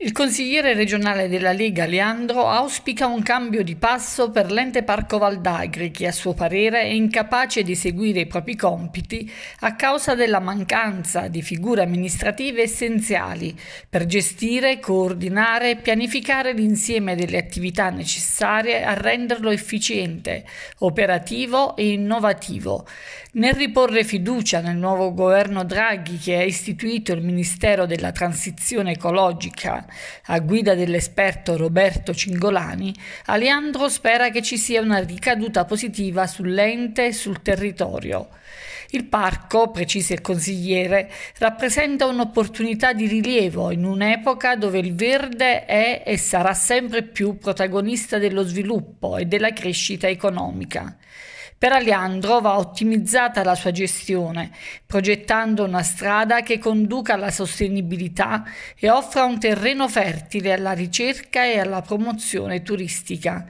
Il consigliere regionale della Lega Leandro auspica un cambio di passo per l'ente Parco Valdagri che a suo parere è incapace di seguire i propri compiti a causa della mancanza di figure amministrative essenziali per gestire, coordinare e pianificare l'insieme delle attività necessarie a renderlo efficiente, operativo e innovativo. Nel riporre fiducia nel nuovo governo Draghi che ha istituito il Ministero della Transizione Ecologica a guida dell'esperto Roberto Cingolani, Aleandro spera che ci sia una ricaduta positiva sull'ente e sul territorio. Il parco, precisa il consigliere, rappresenta un'opportunità di rilievo in un'epoca dove il verde è e sarà sempre più protagonista dello sviluppo e della crescita economica. Per Aleandro va ottimizzata la sua gestione, progettando una strada che conduca alla sostenibilità e offra un terreno fertile alla ricerca e alla promozione turistica.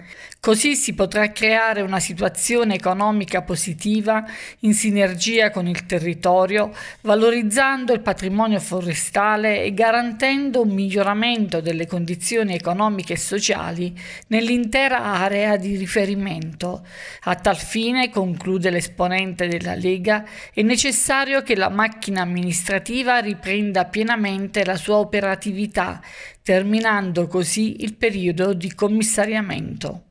Così si potrà creare una situazione economica positiva in sinergia con il territorio, valorizzando il patrimonio forestale e garantendo un miglioramento delle condizioni economiche e sociali nell'intera area di riferimento. A tal fine, conclude l'esponente della Lega, è necessario che la macchina amministrativa riprenda pienamente la sua operatività, terminando così il periodo di commissariamento.